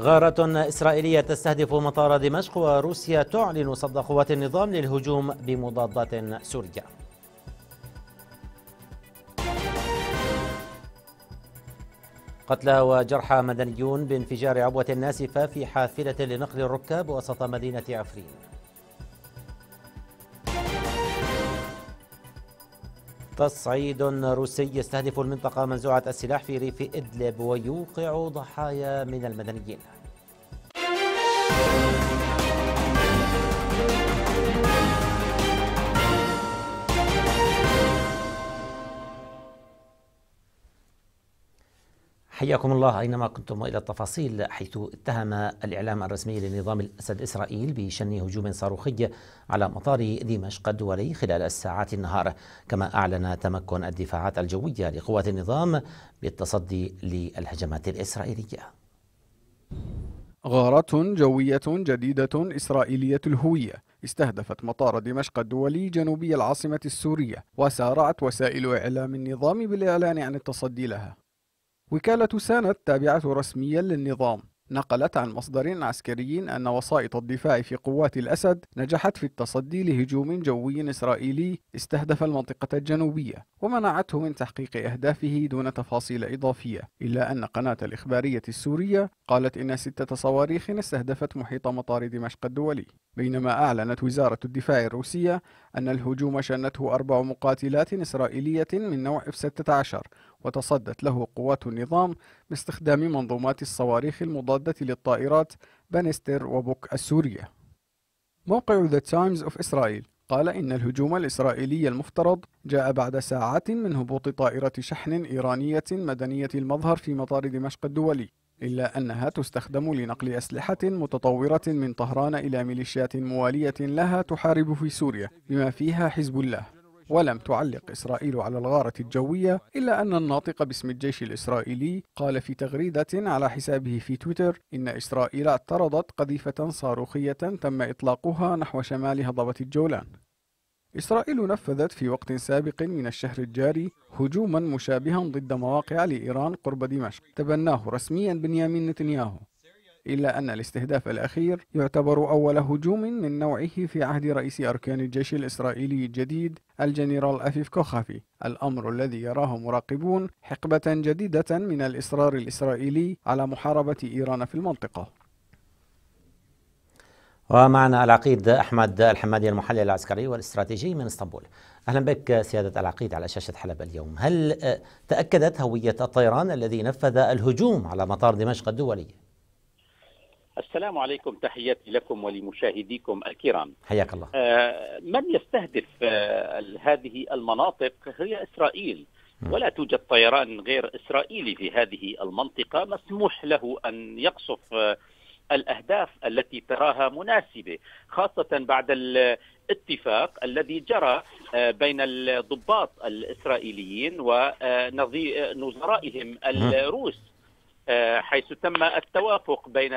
غارة إسرائيلية تستهدف مطار دمشق وروسيا تعلن صد قوات النظام للهجوم بمضادات سورية قتلى وجرحى مدنيون بانفجار عبوة ناسفة في حافلة لنقل الركاب وسط مدينة عفرين تصعيد روسي يستهدف المنطقة منزوعة السلاح في ريف إدلب ويوقع ضحايا من المدنيين حياكم الله أينما كنتم وإلى التفاصيل حيث اتهم الإعلام الرسمي لنظام الأسد إسرائيل بشن هجوم صاروخي على مطار دمشق الدولي خلال الساعات النهار كما أعلن تمكن الدفاعات الجوية لقوات النظام بالتصدي للهجمات الإسرائيلية غارة جوية جديدة إسرائيلية الهوية استهدفت مطار دمشق الدولي جنوبي العاصمة السورية وسارعت وسائل إعلام النظام بالإعلان عن التصدي لها وكالة سانت التابعة رسميا للنظام نقلت عن مصدر عسكري أن وسائط الدفاع في قوات الأسد نجحت في التصدي لهجوم جوي إسرائيلي استهدف المنطقة الجنوبية ومنعته من تحقيق أهدافه دون تفاصيل إضافية إلا أن قناة الإخبارية السورية قالت إن ستة صواريخ استهدفت محيط مطار دمشق الدولي بينما أعلنت وزارة الدفاع الروسية أن الهجوم شنته أربع مقاتلات إسرائيلية من نوع F-16 وتصدت له قوات النظام باستخدام منظومات الصواريخ المضادة للطائرات بانستر وبوك السورية موقع The Times of Israel قال إن الهجوم الإسرائيلي المفترض جاء بعد ساعات من هبوط طائرة شحن إيرانية مدنية المظهر في مطار دمشق الدولي إلا أنها تستخدم لنقل أسلحة متطورة من طهران إلى ميليشيات موالية لها تحارب في سوريا بما فيها حزب الله ولم تعلق إسرائيل على الغارة الجوية إلا أن الناطق باسم الجيش الإسرائيلي قال في تغريدة على حسابه في تويتر إن إسرائيل اعترضت قذيفة صاروخية تم إطلاقها نحو شمال هضبة الجولان إسرائيل نفذت في وقت سابق من الشهر الجاري هجوما مشابها ضد مواقع لإيران قرب دمشق تبناه رسميا بنيامين نتنياهو إلا أن الاستهداف الأخير يعتبر أول هجوم من نوعه في عهد رئيس أركان الجيش الإسرائيلي الجديد الجنرال أفيف كوخافي الأمر الذي يراه مراقبون حقبة جديدة من الإصرار الإسرائيلي على محاربة إيران في المنطقة ومعنا العقيد احمد الحمادي المحلل العسكري والاستراتيجي من اسطنبول. اهلا بك سياده العقيد على شاشه حلب اليوم. هل آه، تاكدت هويه الطيران الذي نفذ الهجوم على مطار دمشق الدولي؟ السلام عليكم تحياتي لكم ولمشاهديكم الكرام. حياك الله. آه، من يستهدف آه، هذه المناطق هي اسرائيل. ولا توجد طيران غير اسرائيلي في هذه المنطقه مسموح له ان يقصف الأهداف التي تراها مناسبة خاصة بعد الاتفاق الذي جرى آه، بين الضباط الإسرائيليين ونظرائهم الروس آه، حيث تم التوافق بين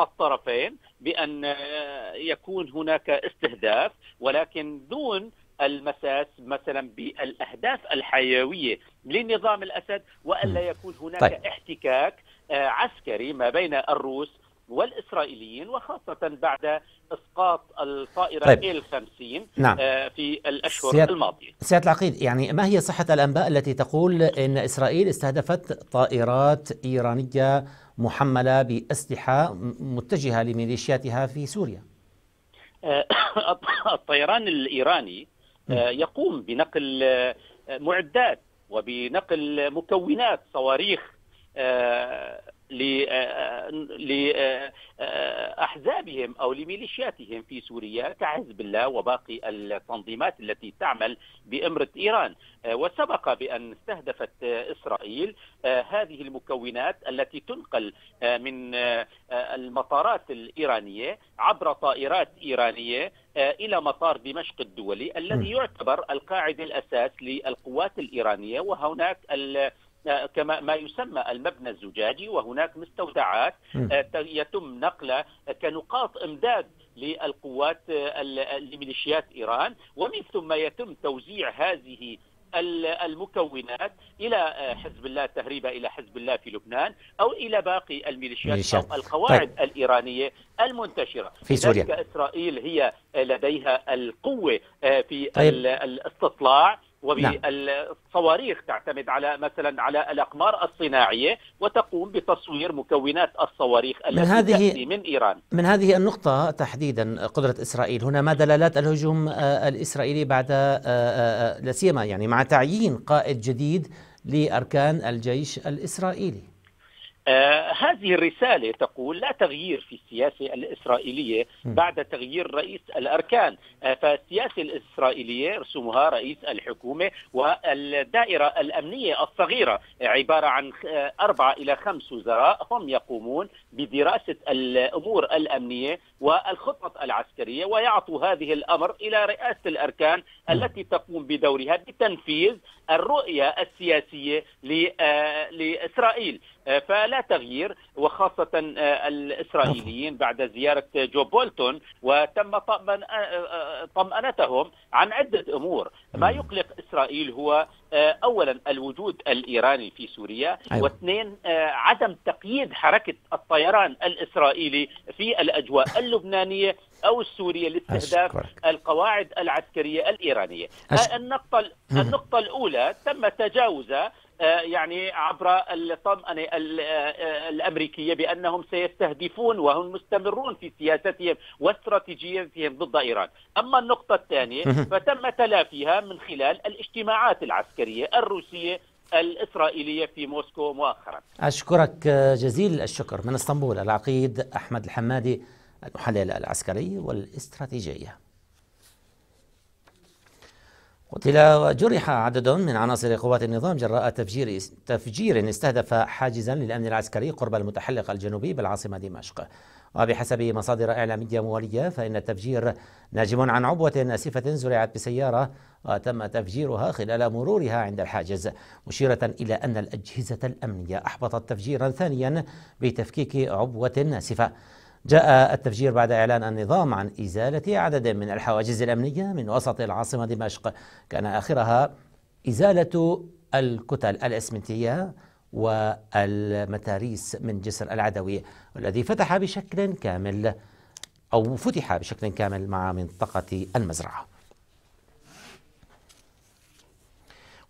الطرفين بأن آه، يكون هناك استهداف ولكن دون المساس مثلا بالاهداف الحيويه لنظام الاسد والا يكون هناك طيب. احتكاك عسكري ما بين الروس والإسرائيليين وخاصة بعد إسقاط الطائرة طيب. إل 50 نعم. آه، في الأشهر سياد... الماضية سيادة العقيد يعني ما هي صحة الأنباء التي تقول إن إسرائيل استهدفت طائرات إيرانية محملة بأسلحة متجهة لميليشياتها في سوريا آه، الطيران الإيراني آه، نعم. يقوم بنقل معدات وبنقل مكونات صواريخ لأحزابهم آه، آه، أو لميليشياتهم في سوريا كحزب الله وباقي التنظيمات التي تعمل بإمرة إيران آه، وسبق بأن استهدفت إسرائيل هذه المكونات التي تنقل من المطارات الإيرانية عبر طائرات إيرانية إلى مطار دمشق الدولي الذي يعتبر القاعدة الأساس للقوات الإيرانية وهناك ال كما ما يسمى المبنى الزجاجي وهناك مستودعات آه، يتم نقلها كنقاط امداد للقوات آه، لميليشيات ايران ومن ثم يتم توزيع هذه المكونات الى آه، حزب الله تهريبا الى حزب الله في لبنان او الى باقي الميليشيات او القواعد طيب. الايرانيه المنتشره في سوريا اسرائيل هي لديها القوه في طيب. الاستطلاع وبالصواريخ نعم. تعتمد على مثلا على الاقمار الصناعيه وتقوم بتصوير مكونات الصواريخ التي من هذه تاتي من ايران. من هذه النقطه تحديدا قدره اسرائيل، هنا ما دلالات الهجوم آه، الاسرائيلي بعد آه، آه، لا يعني مع تعيين قائد جديد لاركان الجيش الاسرائيلي. آه، هذه الرسالة تقول لا تغيير في السياسة الإسرائيلية بعد تغيير رئيس الأركان آه، فالسياسة الإسرائيلية رسمها رئيس الحكومة والدائرة الأمنية الصغيرة عبارة عن آه، أربعة إلى خمس وزراء هم يقومون بدراسة الأمور الأمنية والخطط العسكرية ويعطوا هذه الأمر إلى رئاسة الأركان التي تقوم بدورها بتنفيذ الرؤية السياسية لإسرائيل آه، فلا تغيير وخاصة آه، الإسرائيليين بعد زيارة جو بولتون وتم آه، طمأنتهم عن عدة أمور ما يقلق إسرائيل هو اولا الوجود الايراني في سوريا أيوة. واثنين عدم تقييد حركه الطيران الاسرائيلي في الاجواء اللبنانيه او السوريه لاستهداف القواعد العسكريه الايرانيه أش... النقطه النقطه الاولى تم تجاوزها آه، يعني عبر الطمأنة يعني آه، آه، الأمريكية بأنهم سيستهدفون وهم مستمرون في سياستهم واستراتيجيتهم ضد إيران أما النقطة الثانية فتم تلافيها من خلال الاجتماعات العسكرية الروسية الإسرائيلية في موسكو مؤخرا أشكرك جزيل الشكر من اسطنبول العقيد أحمد الحمادي المحلل العسكري والاستراتيجية قتل وجرح عدد من عناصر قوات النظام جراء تفجير تفجير استهدف حاجزا للامن العسكري قرب المتحلق الجنوبي بالعاصمه دمشق. وبحسب مصادر اعلاميه مواليه فان التفجير ناجم عن عبوه ناسفه زرعت بسياره وتم تفجيرها خلال مرورها عند الحاجز، مشيره الى ان الاجهزه الامنيه احبطت تفجيرا ثانيا بتفكيك عبوه ناسفه. جاء التفجير بعد إعلان النظام عن إزالة عدد من الحواجز الأمنية من وسط العاصمة دمشق كان آخرها إزالة الكتل الإسمنتية والمتاريس من جسر العدوي والذي فتح بشكل كامل أو فتح بشكل كامل مع منطقة المزرعة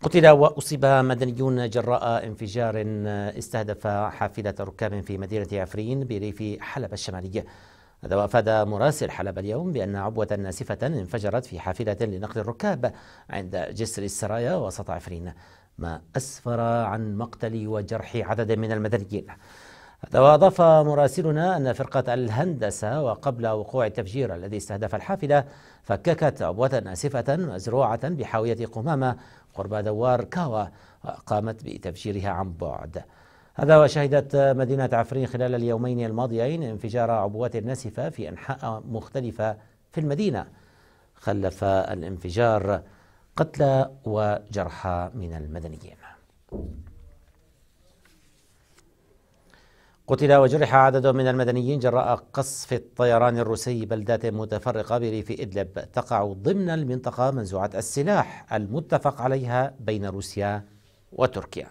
قتل وأصيب مدنيون جراء انفجار آه، استهدف حافلة ركاب في مدينة عفرين بريف حلب الشمالية هذا وأفاد مراسل حلب اليوم بأن عبوة ناسفة انفجرت في حافلة لنقل الركاب عند جسر السرايا وسط عفرين ما أسفر عن مقتل وجرح عدد من المدنيين هذا وأضاف مراسلنا أن فرقة الهندسة وقبل وقوع التفجير الذي استهدف الحافلة فككت عبوة آسفة مزروعة بحاوية قمامة قرب دوار كاوا قامت بتفجيرها عن بعد هذا وشهدت مدينة عفرين خلال اليومين الماضيين انفجار عبوات ناسفة في أنحاء مختلفة في المدينة خلف الانفجار قتلى وجرحى من المدنيين قتل وجرح عدد من المدنيين جراء قصف الطيران الروسي بلدات متفرقة بريف إدلب تقع ضمن المنطقة منزوعة السلاح المتفق عليها بين روسيا وتركيا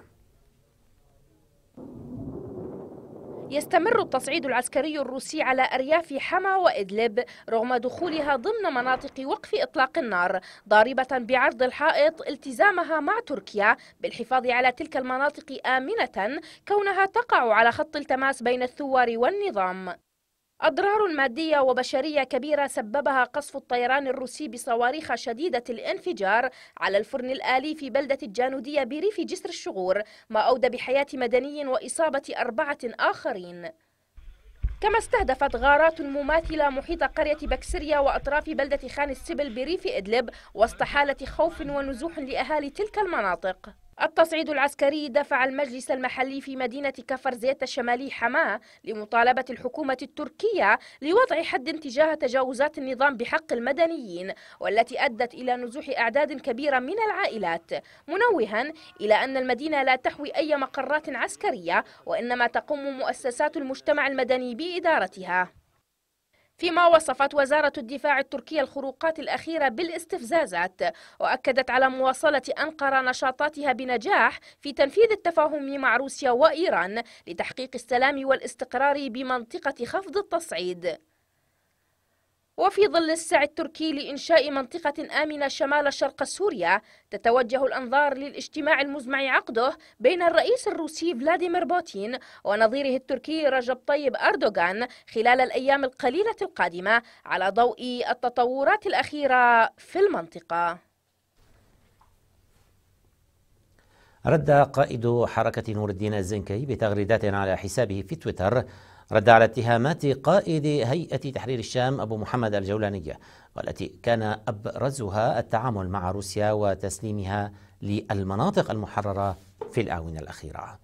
يستمر التصعيد العسكري الروسي على أرياف حما وإدلب رغم دخولها ضمن مناطق وقف إطلاق النار ضاربة بعرض الحائط التزامها مع تركيا بالحفاظ على تلك المناطق آمنة كونها تقع على خط التماس بين الثوار والنظام أضرار مادية وبشرية كبيرة سببها قصف الطيران الروسي بصواريخ شديدة الانفجار على الفرن الآلي في بلدة الجانودية بريف جسر الشغور ما أودى بحياة مدني وإصابة أربعة آخرين كما استهدفت غارات مماثلة محيط قرية بكسريا وأطراف بلدة خان السبل بريف إدلب واستحالة خوف ونزوح لأهالي تلك المناطق التصعيد العسكري دفع المجلس المحلي في مدينة كفر زيت الشمالي حماة لمطالبة الحكومة التركية لوضع حد تجاه تجاوزات النظام بحق المدنيين والتي أدت إلى نزوح أعداد كبيرة من العائلات منوها إلى أن المدينة لا تحوي أي مقرات عسكرية وإنما تقوم مؤسسات المجتمع المدني بإدارتها فيما وصفت وزارة الدفاع التركية الخروقات الأخيرة بالاستفزازات وأكدت على مواصلة أنقرة نشاطاتها بنجاح في تنفيذ التفاهم مع روسيا وإيران لتحقيق السلام والاستقرار بمنطقة خفض التصعيد وفي ظل السعي التركي لإنشاء منطقة آمنة شمال شرق سوريا تتوجه الأنظار للاجتماع المزمع عقده بين الرئيس الروسي فلاديمير بوتين ونظيره التركي رجب طيب أردوغان خلال الأيام القليلة القادمة على ضوء التطورات الأخيرة في المنطقة رد قائد حركة نور الدين الزنكي بتغريدات على حسابه في تويتر رد على اتهامات قائد هيئة تحرير الشام أبو محمد الجولانية والتي كان أبرزها التعامل مع روسيا وتسليمها للمناطق المحررة في الآونة الأخيرة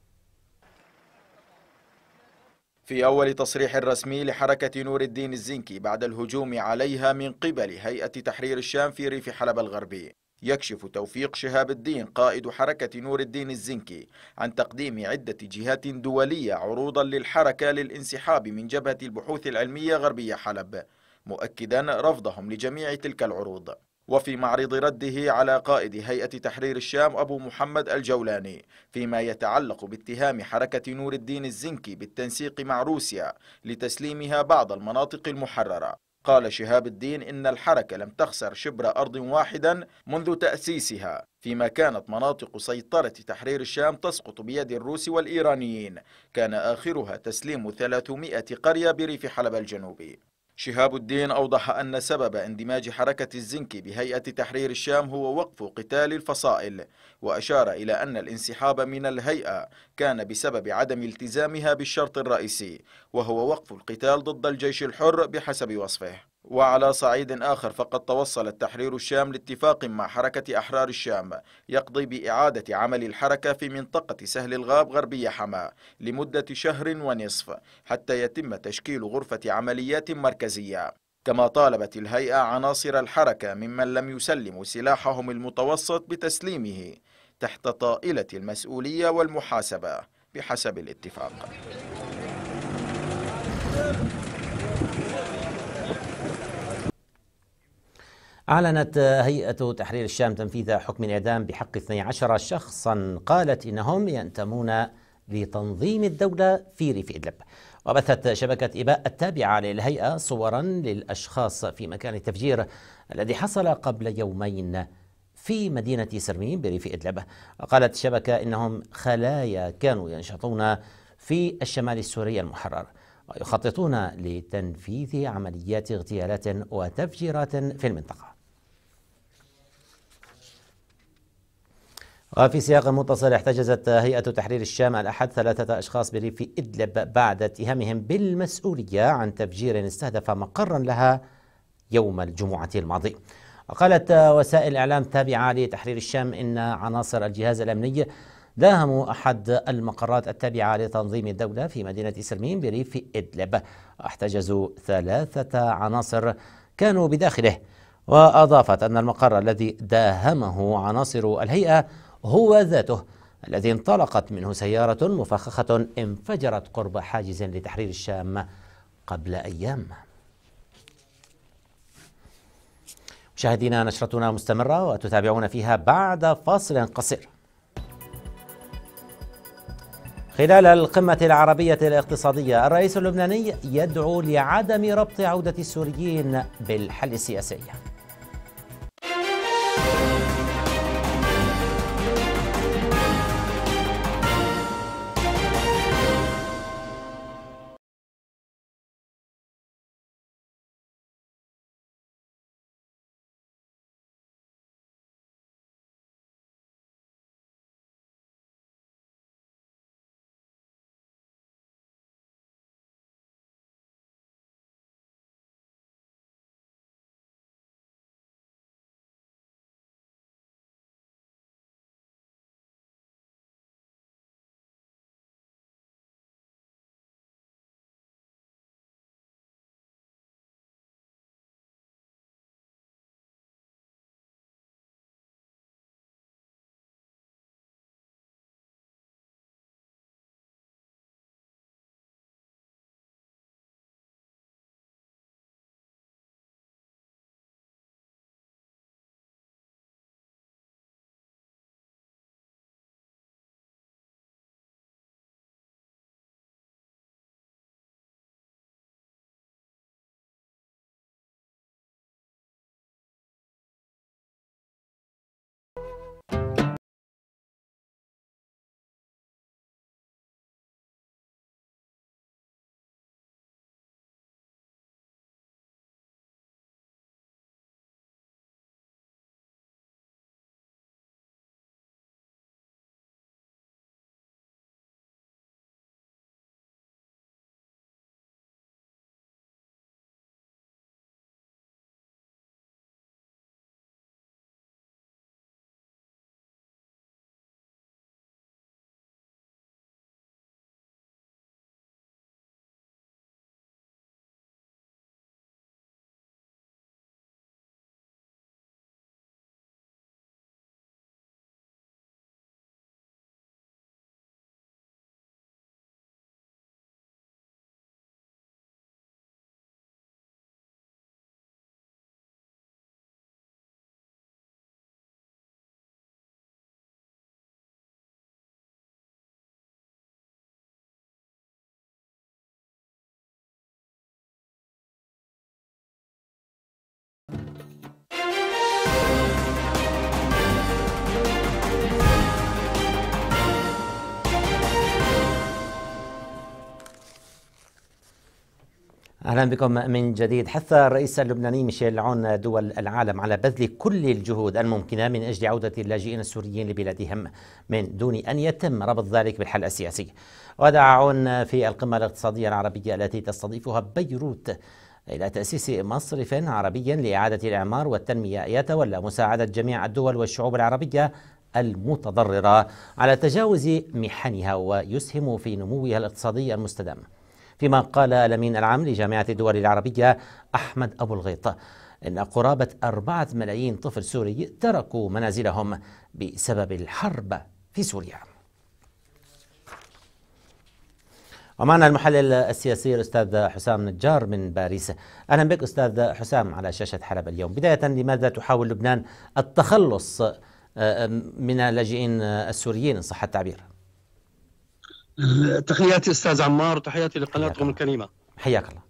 في أول تصريح رسمي لحركة نور الدين الزنكي بعد الهجوم عليها من قبل هيئة تحرير الشام في ريف حلب الغربي يكشف توفيق شهاب الدين قائد حركة نور الدين الزنكي عن تقديم عدة جهات دولية عروضا للحركة للانسحاب من جبهة البحوث العلمية غربية حلب مؤكدا رفضهم لجميع تلك العروض وفي معرض رده على قائد هيئة تحرير الشام أبو محمد الجولاني فيما يتعلق باتهام حركة نور الدين الزنكي بالتنسيق مع روسيا لتسليمها بعض المناطق المحررة قال شهاب الدين إن الحركة لم تخسر شبر أرض واحدا منذ تأسيسها فيما كانت مناطق سيطرة تحرير الشام تسقط بيد الروس والإيرانيين كان آخرها تسليم 300 قرية بريف حلب الجنوبي شهاب الدين أوضح أن سبب اندماج حركة الزنكي بهيئة تحرير الشام هو وقف قتال الفصائل وأشار إلى أن الانسحاب من الهيئة كان بسبب عدم التزامها بالشرط الرئيسي وهو وقف القتال ضد الجيش الحر بحسب وصفه وعلى صعيد آخر فقد توصل التحرير الشام لاتفاق مع حركة أحرار الشام يقضي بإعادة عمل الحركة في منطقة سهل الغاب غربية حماة لمدة شهر ونصف حتى يتم تشكيل غرفة عمليات مركزية كما طالبت الهيئة عناصر الحركة ممن لم يسلموا سلاحهم المتوسط بتسليمه تحت طائلة المسؤولية والمحاسبة بحسب الاتفاق أعلنت هيئة تحرير الشام تنفيذ حكم الإعدام بحق 12 شخصا قالت إنهم ينتمون لتنظيم الدولة في ريف إدلب وبثت شبكة إباء التابعة للهيئة صورا للأشخاص في مكان التفجير الذي حصل قبل يومين في مدينة سرمين بريف إدلب وقالت الشبكة إنهم خلايا كانوا ينشطون في الشمال السوري المحرر ويخططون لتنفيذ عمليات اغتيالات وتفجيرات في المنطقه وفي آه، سياق متصل احتجزت هيئة تحرير الشام الأحد ثلاثة أشخاص بريف إدلب بعد اتهامهم بالمسؤولية عن تفجير استهدف مقرا لها يوم الجمعة الماضي وقالت وسائل إعلام تابعة لتحرير الشام إن عناصر الجهاز الأمني داهموا أحد المقرات التابعة لتنظيم الدولة في مدينة سلمين بريف إدلب واحتجزوا ثلاثة عناصر كانوا بداخله وأضافت أن المقر الذي داهمه عناصر الهيئة هو ذاته الذي انطلقت منه سيارة مفخخة انفجرت قرب حاجز لتحرير الشام قبل أيام مشاهدينا نشرتنا مستمرة وتتابعون فيها بعد فاصل قصير خلال القمة العربية الاقتصادية الرئيس اللبناني يدعو لعدم ربط عودة السوريين بالحل السياسي you اهلا بكم من جديد حث الرئيس اللبناني ميشيل عون دول العالم على بذل كل الجهود الممكنه من اجل عوده اللاجئين السوريين لبلادهم من دون ان يتم ربط ذلك بالحل السياسي. ودعا عون في القمه الاقتصاديه العربيه التي تستضيفها بيروت إلى تأسيس مصرف عربي لإعادة الإعمار والتنمية يتولى مساعدة جميع الدول والشعوب العربية المتضررة على تجاوز محنها ويسهم في نموها الاقتصادي المستدام فيما قال الأمين العام لجامعة الدول العربية أحمد أبو الغيط إن قرابة أربعة ملايين طفل سوري تركوا منازلهم بسبب الحرب في سوريا ومعنا المحلل السياسي الأستاذ حسام نجار من باريس أهلا بك أستاذ حسام على شاشة حلب اليوم بداية لماذا تحاول لبنان التخلص آه، من اللاجئين السوريين إن صح التعبير تحياتي استاذ عمار وتحياتي لقناتكم الكريمه حياك الله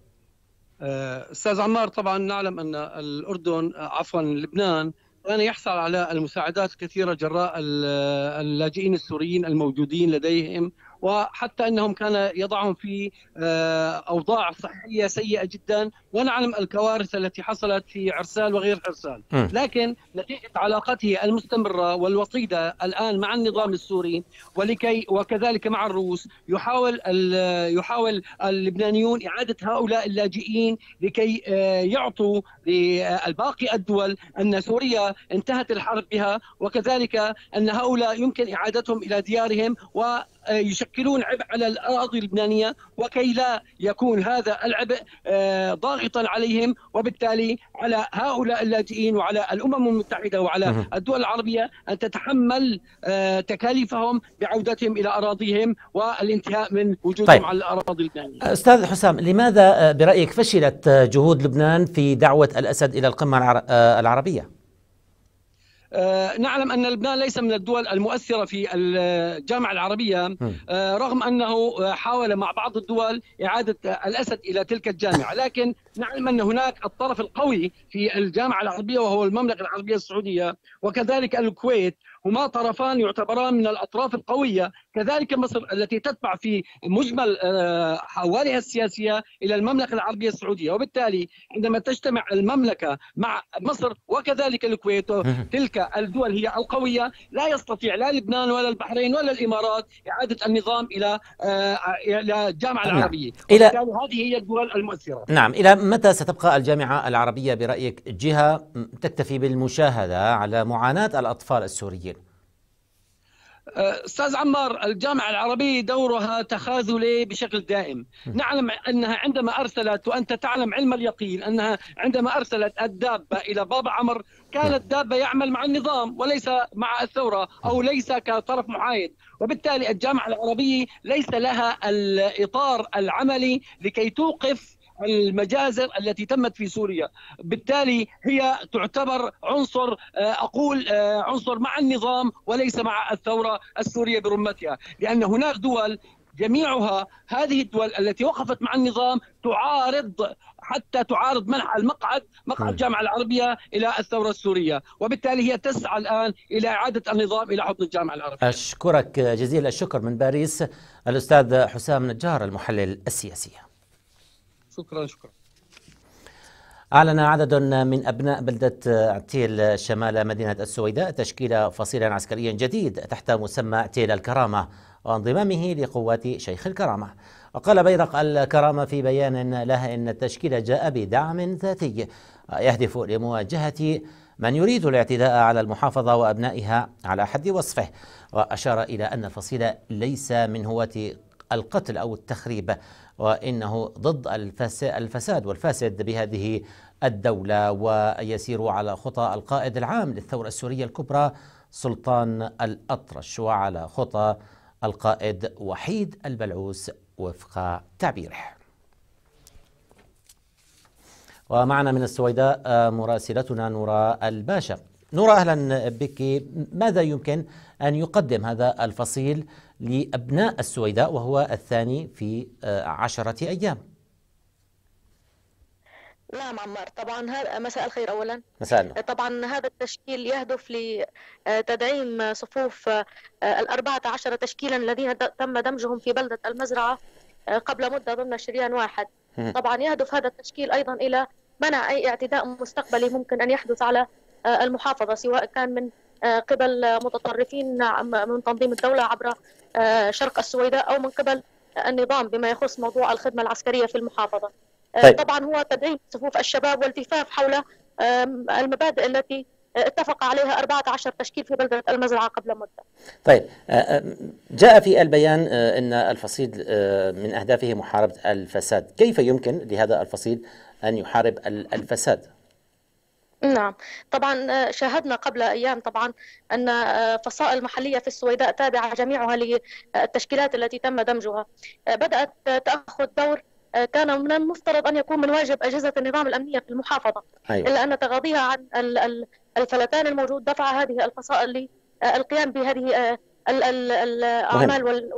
آه، استاذ عمار طبعا نعلم ان الاردن آه، عفوا لبنان كان يحصل على المساعدات الكثيره جراء آه، اللاجئين السوريين الموجودين لديهم وحتى انهم كان يضعهم في آه، اوضاع صحيه سيئه جدا ونعلم الكوارث التي حصلت في عرسال وغير عرسال لكن نتيجه علاقته المستمره والوطيده الان مع النظام السوري ولكي وكذلك مع الروس يحاول يحاول اللبنانيون اعاده هؤلاء اللاجئين لكي آه، يعطوا لباقي الدول ان سوريا انتهت الحرب بها وكذلك ان هؤلاء يمكن اعادتهم الى ديارهم و آه، يشكلون عبء على الاراضي اللبنانيه وكي لا يكون هذا العبء آه، ضاغطا عليهم وبالتالي على هؤلاء اللاجئين وعلى الامم المتحده وعلى الدول العربيه ان تتحمل آه، تكاليفهم بعودتهم الى اراضيهم والانتهاء من وجودهم طيب. على الاراضي اللبنانيه. استاذ حسام لماذا برايك فشلت جهود لبنان في دعوه الاسد الى القمه العربيه؟ آه، نعلم أن لبنان ليس من الدول المؤثرة في الجامعة العربية آه، رغم أنه آه، حاول مع بعض الدول إعادة الأسد إلى تلك الجامعة لكن نعلم أن هناك الطرف القوي في الجامعة العربية وهو المملكة العربية السعودية وكذلك الكويت هما طرفان يعتبران من الأطراف القوية كذلك مصر التي تدفع في مجمل آه، حوالها السياسية إلى المملكة العربية السعودية وبالتالي عندما تجتمع المملكة مع مصر وكذلك الكويت تلك الدول هي القوية لا يستطيع لا لبنان ولا البحرين ولا الإمارات إعادة النظام إلى آه، إلى الجامعة نعم. العربية إلى هذه هي الدول المؤثرة نعم إلى متى ستبقى الجامعة العربية برأيك جهة تكتفي بالمشاهدة على معاناة الأطفال السوريين؟ استاذ عمار الجامعه العربيه دورها تخاذلي بشكل دائم، نعلم انها عندما ارسلت وانت تعلم علم اليقين انها عندما ارسلت الدابه الى بابا عمر كانت نعم. دابه يعمل مع النظام وليس مع الثوره او نعم. ليس كطرف محايد، وبالتالي الجامعه العربيه ليس لها الاطار العملي لكي توقف المجازر التي تمت في سوريا بالتالي هي تعتبر عنصر آه، أقول آه، عنصر مع النظام وليس مع الثورة السورية برمتها لأن هناك دول جميعها هذه الدول التي وقفت مع النظام تعارض حتى تعارض منح المقعد مقعد الجامعة طيب. العربية إلى الثورة السورية وبالتالي هي تسعى الآن إلى إعادة النظام إلى حضن الجامعة العربية أشكرك جزيل الشكر من باريس الأستاذ حسام نجار المحلل السياسي شكرا شكرا أعلن عدد من أبناء بلدة عتيل شمال مدينة السويداء تشكيل فصيل عسكري جديد تحت مسمى عتيل الكرامة وانضمامه لقوات شيخ الكرامة وقال بيرق الكرامة في بيان لها إن التشكيل جاء بدعم ذاتي يهدف لمواجهة من يريد الاعتداء على المحافظة وأبنائها على حد وصفه وأشار إلى أن الفصيل ليس من هواة القتل أو التخريب وإنه ضد الفساد والفاسد بهذه الدولة ويسير على خطى القائد العام للثورة السورية الكبرى سلطان الأطرش وعلى خطى القائد وحيد البلعوس وفق تعبيره ومعنا من السويداء آه، مراسلتنا نورا الباشا نورا أهلا بك ماذا يمكن أن يقدم هذا الفصيل لأبناء السويداء وهو الثاني في آه، عشرة أيام نعم عمار طبعا هذا مساء الخير اولا مساء آه، طبعا هذا التشكيل يهدف لتدعيم آه، صفوف الأربعة عشر تشكيلا الذين تم دمجهم في بلدة المزرعة قبل مدة ضمن شريان واحد طبعا يهدف هذا التشكيل أيضا إلى منع أي اعتداء مستقبلي ممكن أن يحدث على المحافظة سواء كان من قبل متطرفين من تنظيم الدولة عبر آه، شرق السويداء أو من قبل النظام بما يخص موضوع الخدمة العسكرية في المحافظة آه، طيب. طبعا هو تدعيم صفوف الشباب والتفاف حول المبادئ التي اتفق عليها 14 تشكيل في بلدة المزرعة قبل مدة طيب آه، جاء في البيان أن الفصيل من أهدافه محاربة الفساد كيف يمكن لهذا الفصيل أن يحارب الفساد؟ نعم طبعا آه، شاهدنا قبل ايام طبعا ان آه، فصائل محليه في السويداء تابعه جميعها للتشكيلات التي تم دمجها آه، بدات تاخذ دور كان من المفترض ان يكون من واجب اجهزه النظام الامنيه في المحافظه أيوة. الا ان تغاضيها عن الفلتان الموجود دفع هذه الفصائل للقيام بهذه الاعمال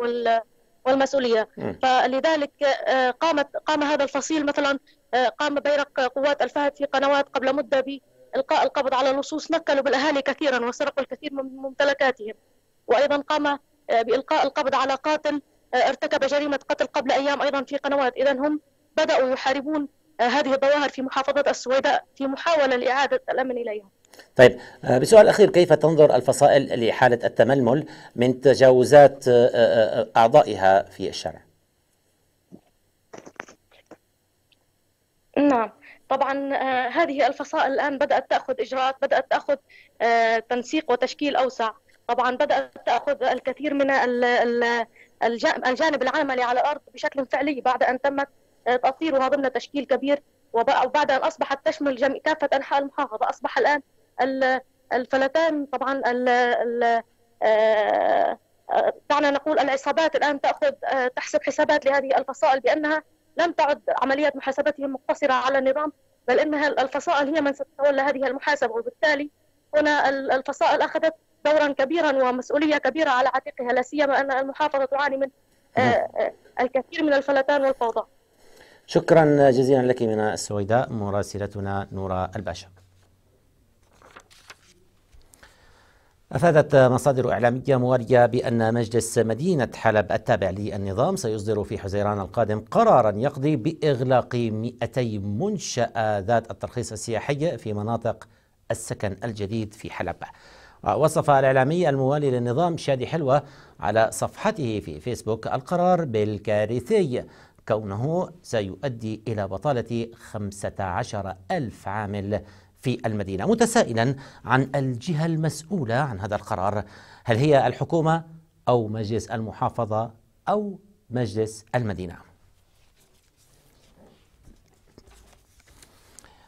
والمسؤوليه م. فلذلك آه، قامت قام هذا الفصيل مثلا آه، قام بيرق قوات الفهد في قنوات قبل مده بالقاء القبض على لصوص نكلوا بالاهالي كثيرا وسرقوا الكثير من ممتلكاتهم وايضا قام آه، بالقاء القبض على قاتل ارتكب جريمه قتل قبل ايام ايضا في قنوات اذا هم بداوا يحاربون آه، هذه الظواهر في محافظة السويداء في محاولة لإعادة الأمن إليها طيب آه، بسؤال أخير كيف تنظر الفصائل لحالة التململ من تجاوزات آه، أعضائها في الشارع؟ نعم طبعا هذه الفصائل الآن بدأت تأخذ إجراءات بدأت تأخذ تنسيق وتشكيل أوسع طبعا بدأت تأخذ الكثير من الجانب العملي على الأرض بشكل فعلي بعد أن تمت تأطيرها ضمن تشكيل كبير وبعد أن أصبحت تشمل جميع كافة أنحاء المحافظة أصبح الآن الفلتان طبعا آه، آه، دعنا نقول العصابات الآن تأخذ آه، تحسب حسابات لهذه الفصائل بأنها لم تعد عملية محاسبتهم مقتصرة على النظام بل انها الفصائل هي من ستتولى هذه المحاسبه وبالتالي هنا الفصائل اخذت دورا كبيرا ومسؤوليه كبيره على عاتقها لا سيما ان المحافظه تعاني من الكثير من الفلتان والفوضى. شكرا جزيلا لك من السويداء مراسلتنا نورا الباشا أفادت مصادر إعلامية موارية بأن مجلس مدينة حلب التابع للنظام سيصدر في حزيران القادم قرارا يقضي بإغلاق 200 منشأة ذات الترخيص السياحي في مناطق السكن الجديد في حلب وصف الإعلامي الموالي للنظام شادي حلوة على صفحته في فيسبوك القرار بالكارثي كونه سيؤدي إلى بطالة 15 ألف عامل في المدينة متسائلا عن الجهة المسؤولة عن هذا القرار هل هي الحكومة أو مجلس المحافظة أو مجلس المدينة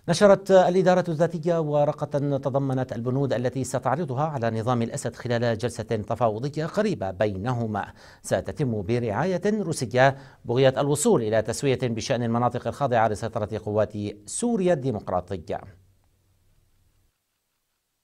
نشرت الإدارة الذاتية ورقة تضمنت البنود التي ستعرضها على نظام الأسد خلال جلسة تفاوضية قريبة بينهما ستتم برعاية روسية بغية الوصول إلى تسوية بشأن المناطق الخاضعة لسيطرة قوات سوريا الديمقراطية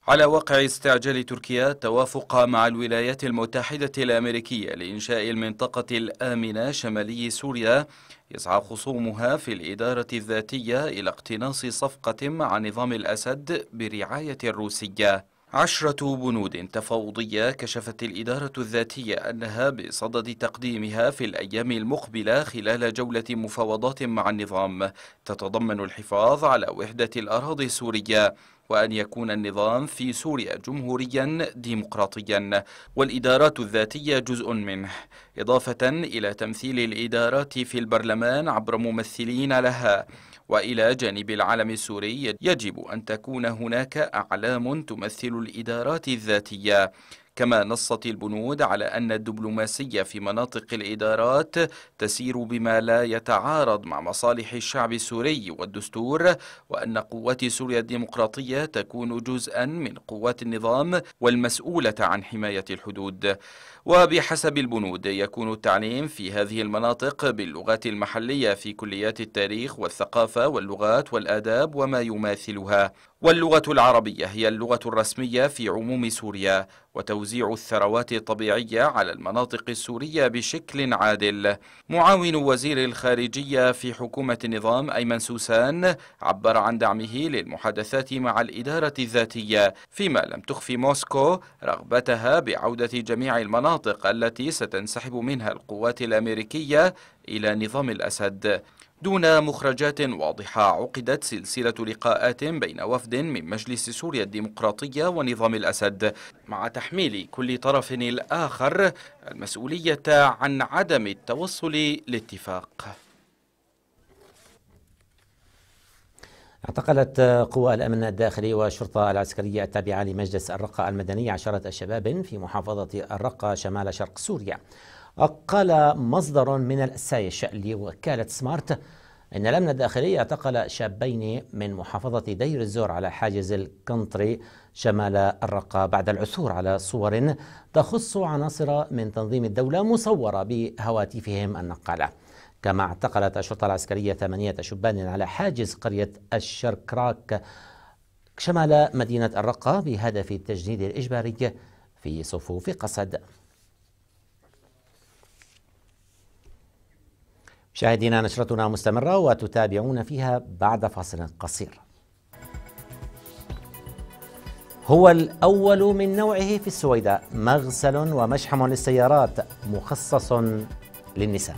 على وقع استعجال تركيا توافق مع الولايات المتحدة الأمريكية لإنشاء المنطقة الآمنة شمالي سوريا يسعى خصومها في الإدارة الذاتية إلى اقتناص صفقة مع نظام الأسد برعاية الروسية عشرة بنود تفاوضية كشفت الإدارة الذاتية أنها بصدد تقديمها في الأيام المقبلة خلال جولة مفاوضات مع النظام تتضمن الحفاظ على وحدة الأراضي السورية وأن يكون النظام في سوريا جمهوريا ديمقراطيا والإدارات الذاتية جزء منه إضافة إلى تمثيل الإدارات في البرلمان عبر ممثلين لها وإلى جانب العلم السوري يجب أن تكون هناك أعلام تمثل الإدارات الذاتية كما نصت البنود على أن الدبلوماسية في مناطق الإدارات تسير بما لا يتعارض مع مصالح الشعب السوري والدستور وأن قوات سوريا الديمقراطية تكون جزءا من قوات النظام والمسؤولة عن حماية الحدود وبحسب البنود يكون التعليم في هذه المناطق باللغات المحلية في كليات التاريخ والثقافة واللغات والآداب وما يماثلها واللغة العربية هي اللغة الرسمية في عموم سوريا وتوزيع الثروات الطبيعية على المناطق السورية بشكل عادل معاون وزير الخارجية في حكومة النظام أيمن سوسان عبر عن دعمه للمحادثات مع الإدارة الذاتية فيما لم تخفي موسكو رغبتها بعودة جميع المناطق التي ستنسحب منها القوات الأمريكية إلى نظام الأسد دون مخرجات واضحة عقدت سلسلة لقاءات بين وفد من مجلس سوريا الديمقراطية ونظام الأسد مع تحميل كل طرف الآخر المسؤولية عن عدم التوصل لاتفاق اعتقلت قوى الأمن الداخلي والشرطة العسكرية التابعة لمجلس الرقة المدني عشرة شباب في محافظة الرقة شمال شرق سوريا قال مصدر من السايش لوكالة سمارت إن الأمن الداخلي اعتقل شابين من محافظة دير الزور على حاجز الكنتري شمال الرقة بعد العثور على صور تخص عناصر من تنظيم الدولة مصورة بهواتفهم النقالة كما اعتقلت الشرطة العسكرية ثمانية شبان على حاجز قرية الشركراك شمال مدينة الرقة بهدف التجنيد الإجباري في صفوف قصد مشاهدينا نشرتنا مستمرة وتتابعون فيها بعد فاصل قصير هو الأول من نوعه في السويداء مغسل ومشحم للسيارات مخصص للنساء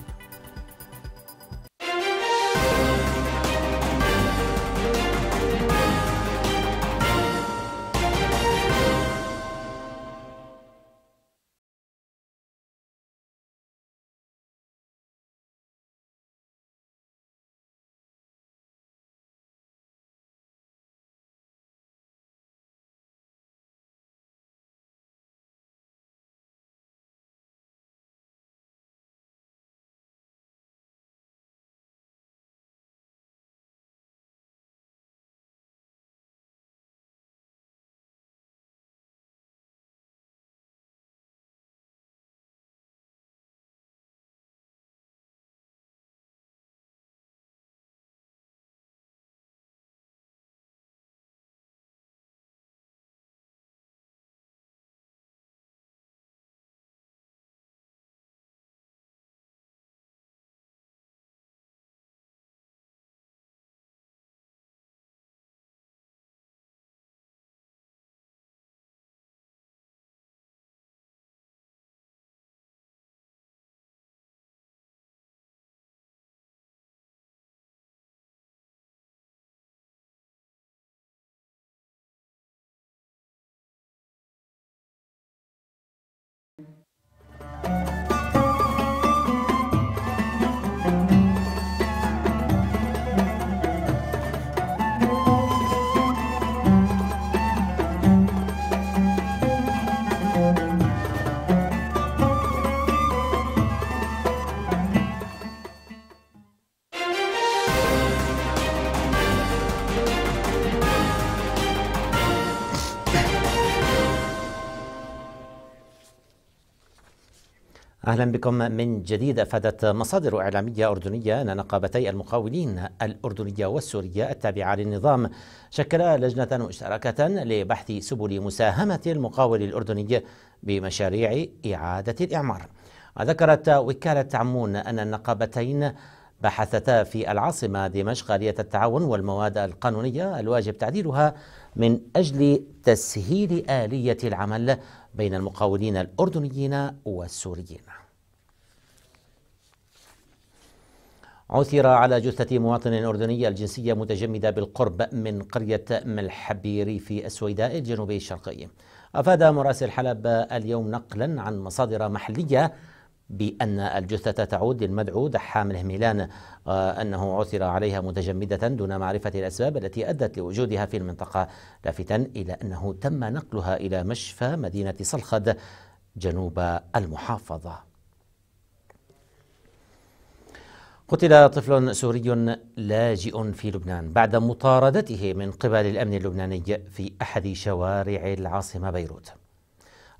أهلا بكم من جديد أفادت مصادر إعلامية أردنية أن نقابتي المقاولين الأردنية والسورية التابعة للنظام شكلا لجنة مشتركة لبحث سبل مساهمة المقاول الأردني بمشاريع إعادة الإعمار ذكرت وكالة عمون أن النقابتين بحثتا في العاصمة دمشق آلية التعاون والمواد القانونية الواجب تعديلها من أجل تسهيل آلية العمل بين المقاولين الأردنيين والسوريين عثر على جثة مواطن أردني الجنسية متجمدة بالقرب من قرية ملحبيري في السويداء الجنوبي الشرقي أفاد مراسل حلب اليوم نقلا عن مصادر محلية بأن الجثة تعود للمدعو دحام الهميلان آه، أنه عثر عليها متجمدة دون معرفة الأسباب التي أدت لوجودها في المنطقة لافتا إلى أنه تم نقلها إلى مشفى مدينة صلخد جنوب المحافظة قتل طفل سوري لاجئ في لبنان بعد مطاردته من قبل الأمن اللبناني في أحد شوارع العاصمة بيروت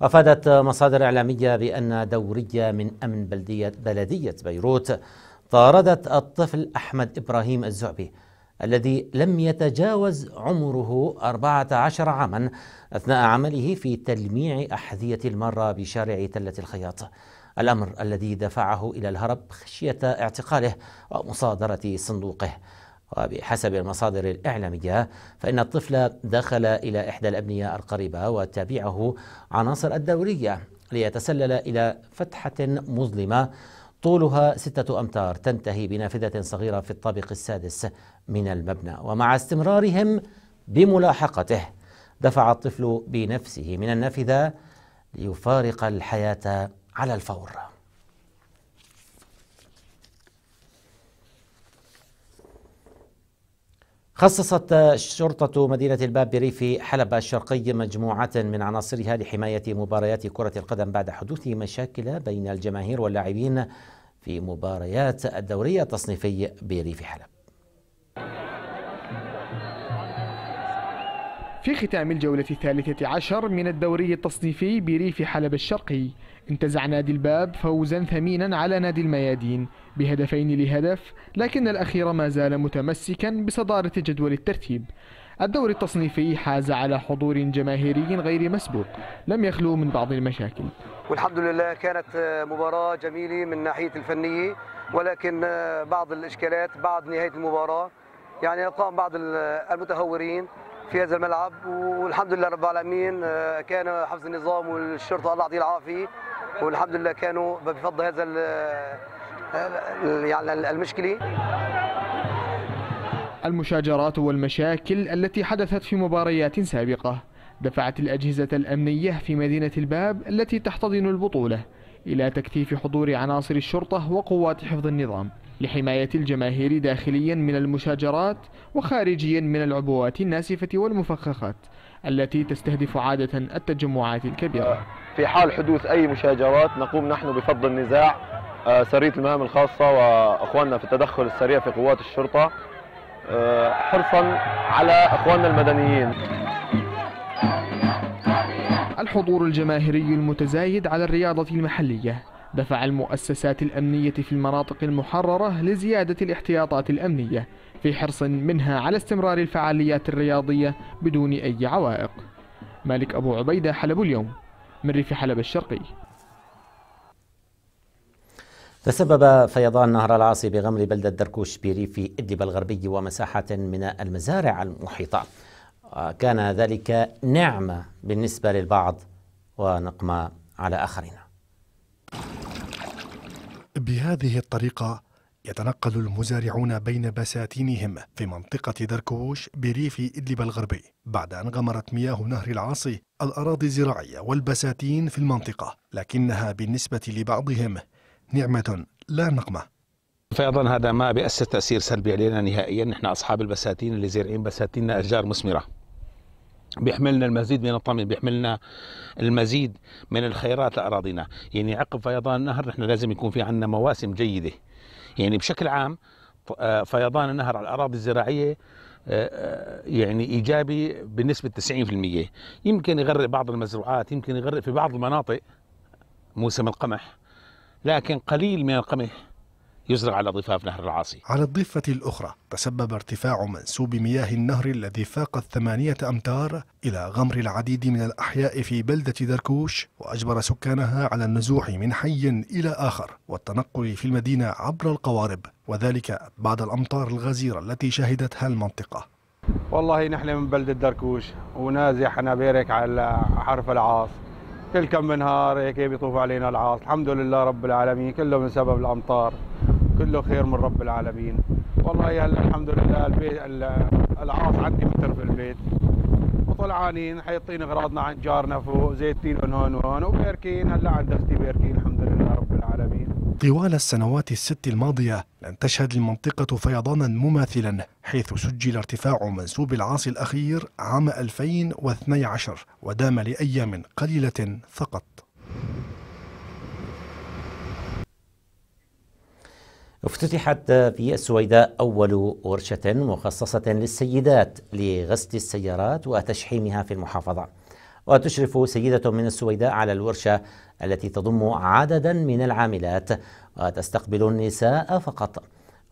أفادت مصادر إعلامية بأن دورية من أمن بلدية, بلدية بيروت طاردت الطفل أحمد إبراهيم الزعبي الذي لم يتجاوز عمره 14 عاما أثناء عمله في تلميع أحذية المرة بشارع تلة الخياط الأمر الذي دفعه إلى الهرب خشية اعتقاله ومصادرة صندوقه وبحسب المصادر الإعلامية فإن الطفل دخل إلى إحدى الأبنية القريبة وتابعه عناصر الدورية ليتسلل إلى فتحة مظلمة طولها ستة أمتار تنتهي بنافذة صغيرة في الطابق السادس من المبنى ومع استمرارهم بملاحقته دفع الطفل بنفسه من النافذة ليفارق الحياة على الفور خصصت شرطة مدينة الباب بريف حلب الشرقي مجموعة من عناصرها لحماية مباريات كرة القدم بعد حدوث مشاكل بين الجماهير واللاعبين في مباريات الدورية التصنيفي بريف حلب في ختام الجولة الثالثة عشر من الدوري التصنيفي بريف حلب الشرقي انتزع نادي الباب فوزا ثمينا على نادي الميادين بهدفين لهدف لكن الأخير ما زال متمسكا بصدارة جدول الترتيب الدوري التصنيفي حاز على حضور جماهيري غير مسبوق لم يخلو من بعض المشاكل والحمد لله كانت مباراة جميلة من ناحية الفنية ولكن بعض الإشكالات بعد نهاية المباراة يعني قام بعض المتهورين في هذا الملعب والحمد لله رب العالمين آه، كان حفظ النظام والشرطه الله يعطيه العافيه والحمد لله كانوا بفضل هذا آه، يعني المشكله المشاجرات والمشاكل التي حدثت في مباريات سابقه دفعت الأجهزة الأمنية في مدينة الباب التي تحتضن البطولة إلى تكثيف حضور عناصر الشرطة وقوات حفظ النظام لحماية الجماهير داخليا من المشاجرات وخارجيا من العبوات الناسفة والمفخخات التي تستهدف عادة التجمعات الكبيرة آه، في حال حدوث أي مشاجرات نقوم نحن بفض النزاع آه، سرية المهام الخاصة وأخواننا في التدخل السريع في قوات الشرطة آه، حرصا على أخواننا المدنيين الحضور الجماهيري المتزايد على الرياضة المحلية دفع المؤسسات الأمنية في المناطق المحررة لزيادة الاحتياطات الأمنية في حرص منها على استمرار الفعاليات الرياضية بدون أي عوائق مالك أبو عبيدة حلب اليوم من ريف حلب الشرقي تسبب فيضان نهر العاصي بغمر بلدة دركوش بريف إدلب الغربي ومساحة من المزارع المحيطة كان ذلك نعمة بالنسبة للبعض ونقمة على آخرين بهذه الطريقة يتنقل المزارعون بين بساتينهم في منطقة دركوش بريف إدلب الغربي بعد أن غمرت مياه نهر العاصي الأراضي الزراعية والبساتين في المنطقة لكنها بالنسبة لبعضهم نعمة لا نقمة فأيضا هذا ما بيأثر تأثير سلبي علينا نهائيا نحن أصحاب البساتين اللي زارعين بساتيننا أشجار مثمرة بيحملنا المزيد من الطمن بيحملنا المزيد من الخيرات لأراضينا يعني عقب فيضان النهر نحن لازم يكون في عندنا مواسم جيدة يعني بشكل عام آه، فيضان النهر على الأراضي الزراعية آه، آه، يعني إيجابي بنسبة 90% يمكن يغرق بعض المزروعات يمكن يغرق في بعض المناطق موسم القمح لكن قليل من القمح يزرع على ضفاف نهر العاصي على الضفة الأخرى تسبب ارتفاع منسوب مياه النهر الذي فاق الثمانية أمتار إلى غمر العديد من الأحياء في بلدة دركوش وأجبر سكانها على النزوح من حي إلى آخر والتنقل في المدينة عبر القوارب وذلك بعد الأمطار الغزيرة التي شهدتها المنطقة والله نحن من بلدة دركوش ونازح حنابيرك على حرف العاص كل كم من نهار هيك بيطوف علينا العاص الحمد لله رب العالمين كله من سبب الامطار كله خير من رب العالمين والله هلا الحمد لله البيت العاص عندي متر البيت وطلعانين حيطين اغراضنا عند جارنا فوق زيتين من هون وهون وبيركين هلا عند اختي بيركين الحمد لله رب العالمين طوال السنوات الست الماضية لم تشهد المنطقة فيضانا مماثلا حيث سجل ارتفاع منسوب العاص الأخير عام 2012 ودام لأيام قليلة فقط افتتحت في السويداء أول ورشة مخصصة للسيدات لغسل السيارات وتشحيمها في المحافظة وتشرف سيدة من السويداء على الورشة التي تضم عددا من العاملات وتستقبل النساء فقط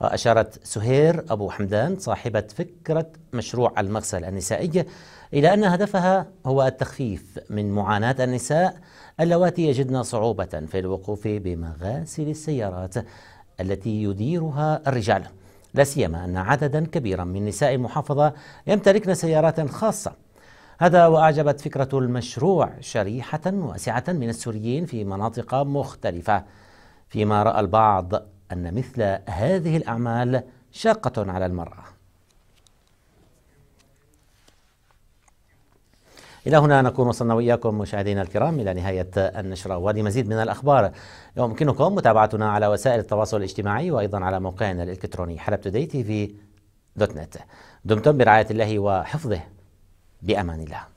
وأشارت سهير أبو حمدان صاحبة فكرة مشروع المغسل النسائي إلى أن هدفها هو التخفيف من معاناة النساء اللواتي يجدن صعوبة في الوقوف بمغاسل السيارات التي يديرها الرجال لا سيما أن عددا كبيرا من نساء المحافظة يمتلكن سيارات خاصة هذا وأعجبت فكرة المشروع شريحة واسعة من السوريين في مناطق مختلفة فيما رأى البعض أن مثل هذه الأعمال شاقة على المرأة إلى هنا نكون وصلنا وإياكم مشاهدينا الكرام إلى نهاية النشرة ولمزيد من الأخبار يمكنكم متابعتنا على وسائل التواصل الاجتماعي وأيضا على موقعنا الإلكتروني حلب في دوت نت دمتم برعاية الله وحفظه بأمان الله